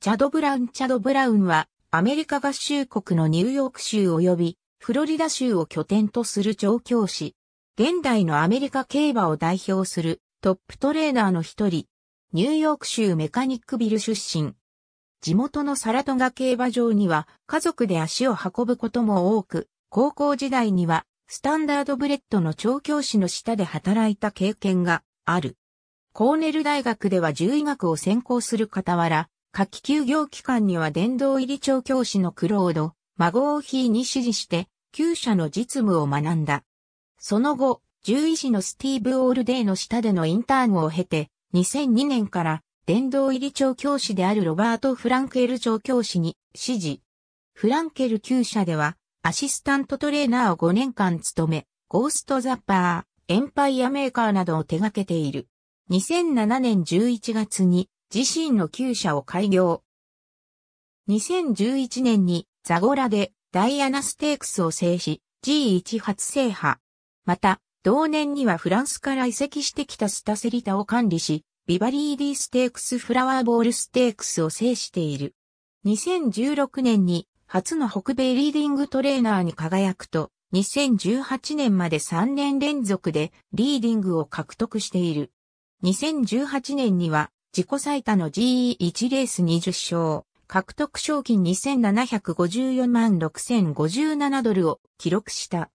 チャド・ブラウン・チャド・ブラウンは、アメリカ合衆国のニューヨーク州及び、フロリダ州を拠点とする調教師。現代のアメリカ競馬を代表するトップトレーナーの一人。ニューヨーク州メカニックビル出身。地元のサラトガ競馬場には家族で足を運ぶことも多く、高校時代にはスタンダードブレッドの調教師の下で働いた経験がある。コーネル大学では獣医学を専攻する傍ら、夏季休業期間には殿堂入り調教師のクロード、孫をヒーに指示して、旧社の実務を学んだ。その後、獣医師のスティーブ・オールデイの下でのインターンを経て、2002年から殿堂入り調教師であるロバート・フランケル調教師に指示。フランケル旧社では、アシスタントトレーナーを5年間務め、ゴースト・ザッパー、エンパイアメーカーなどを手掛けている。2007年11月に自身の旧社を開業。2011年にザゴラでダイアナステークスを制し、G1 初制覇。また、同年にはフランスから移籍してきたスタセリタを管理し、ビバリーディステークスフラワーボールステークスを制している。2016年に初の北米リーディングトレーナーに輝くと、2018年まで3年連続でリーディングを獲得している。2018年には自己最多の GE1 レース20勝、獲得賞金2754万6057ドルを記録した。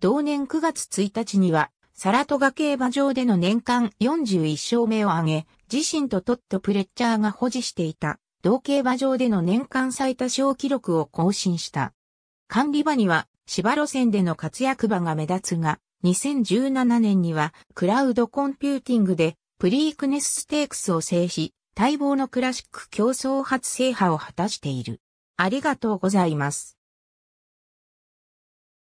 同年9月1日には、サラトガ競馬場での年間41勝目を挙げ、自身とトット・プレッチャーが保持していた、同競馬場での年間最多勝記録を更新した。管理場には、芝路線での活躍場が目立つが、2017年には、クラウドコンピューティングで、プリークネスステークスを制し、待望のクラシック競争初制覇を果たしている。ありがとうございます。